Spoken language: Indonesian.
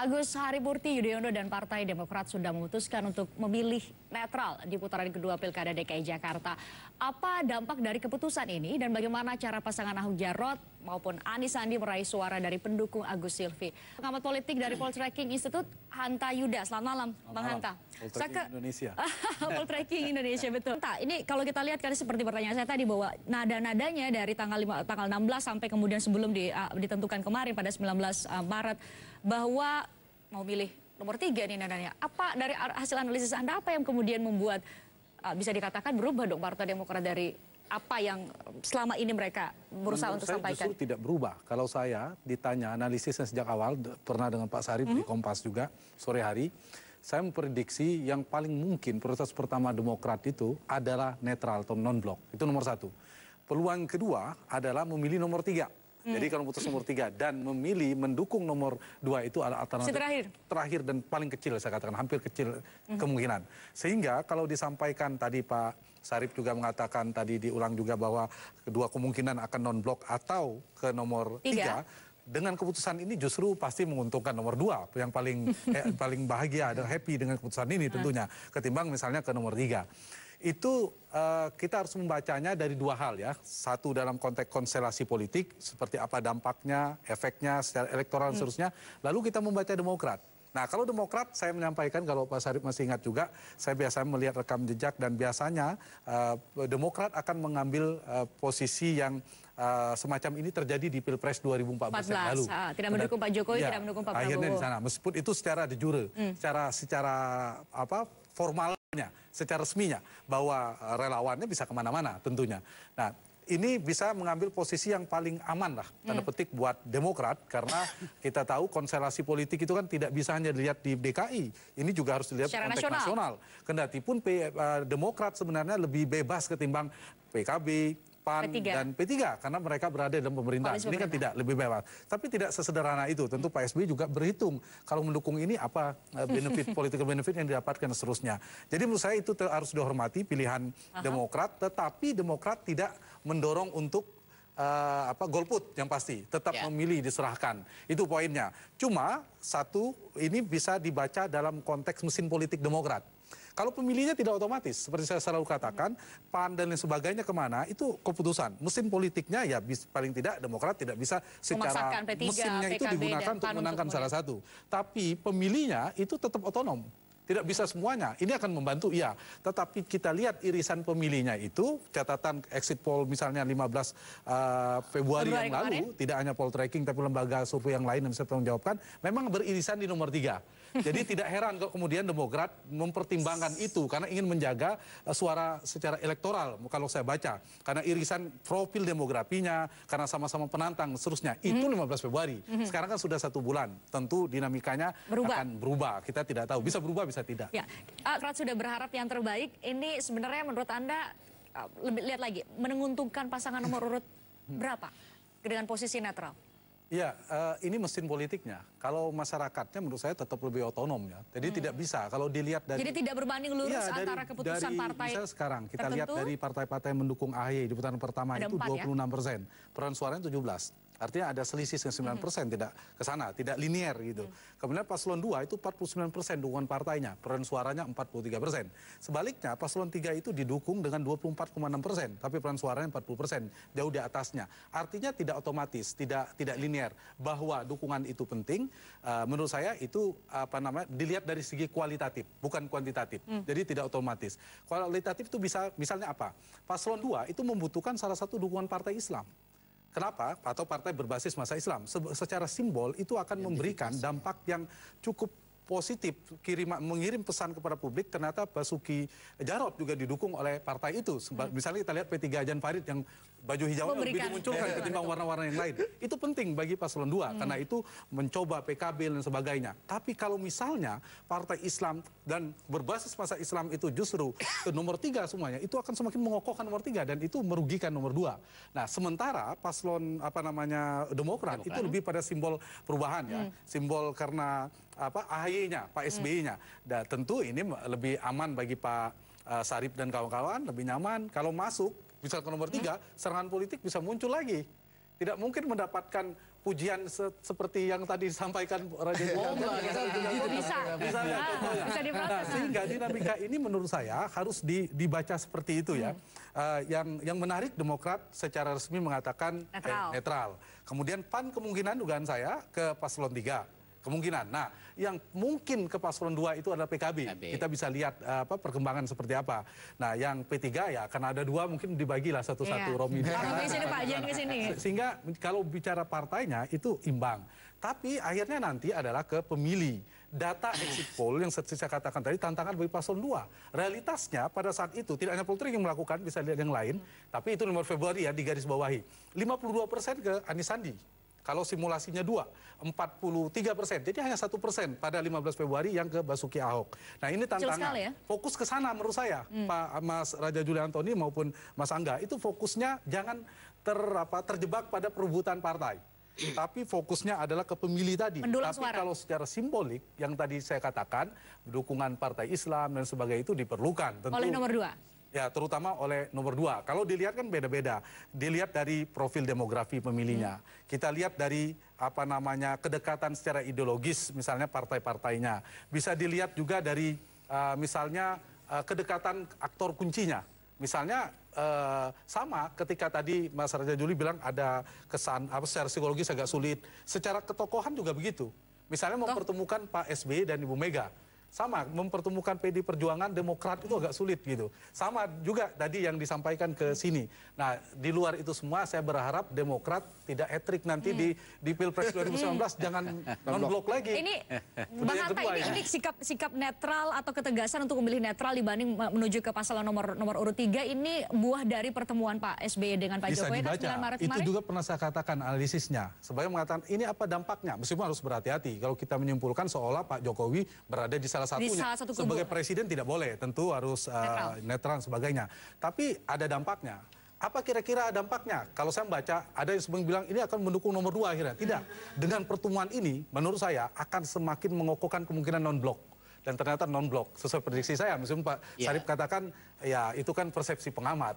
Agus Harimurti Yudhoyono dan Partai Demokrat sudah memutuskan untuk memilih netral di putaran kedua Pilkada DKI Jakarta. Apa dampak dari keputusan ini dan bagaimana cara pasangan Ahok Jarot maupun Anies Sandi meraih suara dari pendukung Agus Silvi? Pengamat politik dari Tracking Institute, Hanta Yuda. Selamat malam, Selamat Bang Hanta. Hanta. Poltreking Saka... Indonesia. Tracking Indonesia, betul. Hanta, ini kalau kita lihat kan seperti pertanyaan saya tadi bahwa nada-nadanya dari tanggal 5, tanggal 16 sampai kemudian sebelum di, uh, ditentukan kemarin pada 19 uh, ah, Maret bahwa mau milih nomor tiga nih Nadanya. Apa dari hasil analisis Anda apa yang kemudian membuat uh, bisa dikatakan berubah dong Partai Demokrat dari apa yang selama ini mereka berusaha Menurut untuk saya sampaikan? Justru tidak berubah. Kalau saya ditanya analisisnya sejak awal, pernah dengan Pak Sarip mm -hmm. di Kompas juga sore hari, saya memprediksi yang paling mungkin proses pertama Demokrat itu adalah netral atau non-blok. Itu nomor satu. Peluang kedua adalah memilih nomor tiga. Hmm. Jadi kalau putus nomor tiga dan memilih mendukung nomor dua itu adalah alternatif terakhir. terakhir dan paling kecil saya katakan hampir kecil hmm. kemungkinan. Sehingga kalau disampaikan tadi Pak Sarip juga mengatakan tadi diulang juga bahwa kedua kemungkinan akan non blok atau ke nomor tiga. tiga dengan keputusan ini justru pasti menguntungkan nomor dua yang paling eh, paling bahagia dan happy dengan keputusan ini hmm. tentunya ketimbang misalnya ke nomor tiga itu uh, kita harus membacanya dari dua hal ya. Satu dalam konteks konstelasi politik, seperti apa dampaknya, efeknya secara elektoral dan hmm. seterusnya. Lalu kita membaca Demokrat. Nah kalau Demokrat saya menyampaikan kalau Pak Sarip masih ingat juga, saya biasanya melihat rekam jejak dan biasanya uh, Demokrat akan mengambil uh, posisi yang Uh, semacam ini terjadi di Pilpres 2014 14, lalu. Ah, iya, tidak mendukung Pak Jokowi, ya, tidak mendukung Pak Prabowo. Akhirnya di sana, meskipun itu secara de hmm. secara secara apa formal secara resminya bahwa eh, relawannya bisa kemana-mana tentunya. Nah ini bisa mengambil posisi yang paling aman lah hmm. tanda petik buat Demokrat karena kita tahu konstelasi politik itu kan tidak bisa hanya dilihat di DKI ini juga harus dilihat Secara konteks nasional. nasional. Kendati pun eh, Demokrat sebenarnya lebih bebas ketimbang PKB, PAN P3. dan P3 karena mereka berada dalam pemerintahan. ini pemerintah. kan tidak lebih mewah. Tapi tidak sesederhana itu. Tentu Pak SBY juga berhitung kalau mendukung ini apa eh, benefit political benefit yang didapatkan seterusnya. Jadi menurut saya itu harus dihormati pilihan Aha. Demokrat tetapi Demokrat tidak mendorong untuk uh, apa golput yang pasti tetap yeah. memilih diserahkan itu poinnya cuma satu ini bisa dibaca dalam konteks mesin politik Demokrat kalau pemilihnya tidak otomatis, seperti saya selalu katakan, PAN dan lain sebagainya kemana, itu keputusan. Mesin politiknya ya bis, paling tidak Demokrat tidak bisa secara P3, mesinnya PKB itu digunakan untuk menangkan salah satu. Tapi pemilihnya itu tetap otonom. Tidak bisa semuanya. Ini akan membantu, iya. Tetapi kita lihat irisan pemilihnya itu, catatan exit poll misalnya 15 uh, eh, Februari, Februari yang kemarin. lalu, tidak hanya poll tracking tapi lembaga survei yang lain yang bisa tanggung jawabkan, memang beririsan di nomor tiga. Jadi tidak heran kalau kemudian Demokrat mempertimbangkan itu karena ingin menjaga eh, suara secara elektoral kalau saya baca. Karena irisan profil demografinya, karena sama-sama penantang, seterusnya. Hmm. Itu 15 Februari. Hmm. Sekarang kan sudah satu bulan. Tentu dinamikanya berubah. akan berubah. Kita tidak tahu. Bisa berubah, bisa saya tidak. Ya, Akrat sudah berharap yang terbaik. Ini sebenarnya menurut Anda, eh, lebih lihat lagi, menguntungkan pasangan nomor urut berapa dengan posisi netral? Ya, uh, ini mesin politiknya. Kalau masyarakatnya menurut saya tetap lebih otonom ya. Jadi hmm. tidak bisa kalau dilihat dari Jadi tidak berbanding lurus ya, dari, antara keputusan dari, partai. Misalnya sekarang kita tertentu, lihat dari partai-partai yang mendukung AHY di putaran pertama itu itu 26 ya? persen. Peran suaranya 17. Artinya ada selisih 9 persen, hmm. tidak ke sana, tidak linier gitu. Hmm. Kemudian paslon 2 itu 49 persen dukungan partainya, peran suaranya 43 persen. Sebaliknya paslon 3 itu didukung dengan 24,6 persen, tapi peran suaranya 40 persen, jauh di atasnya. Artinya tidak otomatis, tidak tidak linier. Bahwa dukungan itu penting, uh, menurut saya itu apa namanya dilihat dari segi kualitatif, bukan kuantitatif. Hmm. Jadi tidak otomatis. Kualitatif itu bisa misalnya apa? Paslon 2 itu membutuhkan salah satu dukungan partai Islam. Kenapa? Atau partai berbasis masa Islam. Se secara simbol itu akan memberikan dampak yang cukup positif kirim mengirim pesan kepada publik ternyata Basuki Jarot juga didukung oleh partai itu. hmm. Misalnya kita lihat P3 Jan Farid yang baju hijau lebih dimunculkan ya, ketimbang warna-warna yang lain. Itu penting bagi paslon 2 hmm. karena itu mencoba PKB dan sebagainya. Tapi kalau misalnya partai Islam dan berbasis masa Islam itu justru ke nomor 3 semuanya, itu akan semakin mengokohkan nomor 3 dan itu merugikan nomor 2. Nah, sementara paslon apa namanya Demokrat, Demokrat. itu lebih pada simbol perubahan ya. Hmm. Simbol karena apa AHY-nya, Pak hmm. SBY-nya. Nah, tentu ini lebih aman bagi Pak uh, Sarip dan kawan-kawan lebih nyaman kalau masuk bisa ke nomor tiga hmm. serangan politik bisa muncul lagi tidak mungkin mendapatkan pujian se seperti yang tadi disampaikan Raja oh, bisa, bisa, bisa, ah, bisa, nah, sehingga dinamika ini menurut saya harus di, dibaca seperti itu ya. Hmm. Uh, yang yang menarik Demokrat secara resmi mengatakan netral. Eh, netral. Kemudian PAN kemungkinan dugaan saya ke paslon 3 kemungkinan. Nah, yang mungkin ke paslon 2 itu adalah PKB. PKB. Kita bisa lihat eh, apa perkembangan seperti apa. Nah, yang P3 ya karena ada dua mungkin dibagilah satu-satu yeah. Romi. di sini Pak, jangan di sini. Sehingga kalau bicara partainya itu imbang. Tapi akhirnya nanti adalah ke pemilih. Data exit poll yang saya katakan tadi tantangan bagi paslon 2. Realitasnya pada saat itu tidak hanya Poltri yang melakukan, bisa lihat yang lain. Tapi itu nomor Februari ya di digarisbawahi. 52 persen ke Anies Sandi. Kalau simulasinya dua, 43 persen. Jadi hanya satu persen pada 15 Februari yang ke Basuki Ahok. Nah ini tantangan. ya? Fokus ke sana menurut saya, hmm. Pak Mas Raja Juli Antoni maupun Mas Angga. Itu fokusnya jangan ter, apa, terjebak pada perebutan partai tapi fokusnya adalah ke pemilih tadi. Mendulang tapi suara. kalau secara simbolik yang tadi saya katakan dukungan partai Islam dan sebagainya itu diperlukan tentu. Oleh nomor dua. Ya, terutama oleh nomor dua. Kalau dilihat kan beda-beda. Dilihat dari profil demografi pemilihnya. Hmm. Kita lihat dari apa namanya kedekatan secara ideologis, misalnya partai-partainya. Bisa dilihat juga dari uh, misalnya uh, kedekatan aktor kuncinya. Misalnya uh, sama ketika tadi Mas Raja Juli bilang ada kesan apa secara psikologis agak sulit. Secara ketokohan juga begitu. Misalnya mau pertemukan Pak SBY dan Ibu Mega sama mempertemukan PD Perjuangan Demokrat itu agak sulit gitu. Sama juga tadi yang disampaikan ke sini. Nah, di luar itu semua saya berharap Demokrat tidak etrik nanti hmm. di di Pilpres 2019 hmm. jangan non blok lagi. Ini Bang Hatta ini, ya. ini sikap sikap netral atau ketegasan untuk memilih netral dibanding menuju ke pasal nomor nomor urut 3 ini buah dari pertemuan Pak SBY dengan Pak Bisa Jokowi dibaca. kan Maret Itu juga pernah saya katakan analisisnya. Sebagai mengatakan ini apa dampaknya? Meskipun harus berhati-hati kalau kita menyimpulkan seolah Pak Jokowi berada di salah satunya. Di salah satu Sebagai presiden tidak boleh, tentu harus uh, netral. netral sebagainya. Tapi ada dampaknya. Apa kira-kira dampaknya? Kalau saya membaca, ada yang sebelum bilang ini akan mendukung nomor dua akhirnya. Tidak. Dengan pertemuan ini, menurut saya akan semakin mengokohkan kemungkinan non-blok dan ternyata non blok sesuai prediksi saya meskipun Pak yeah. Sarip katakan ya itu kan persepsi pengamat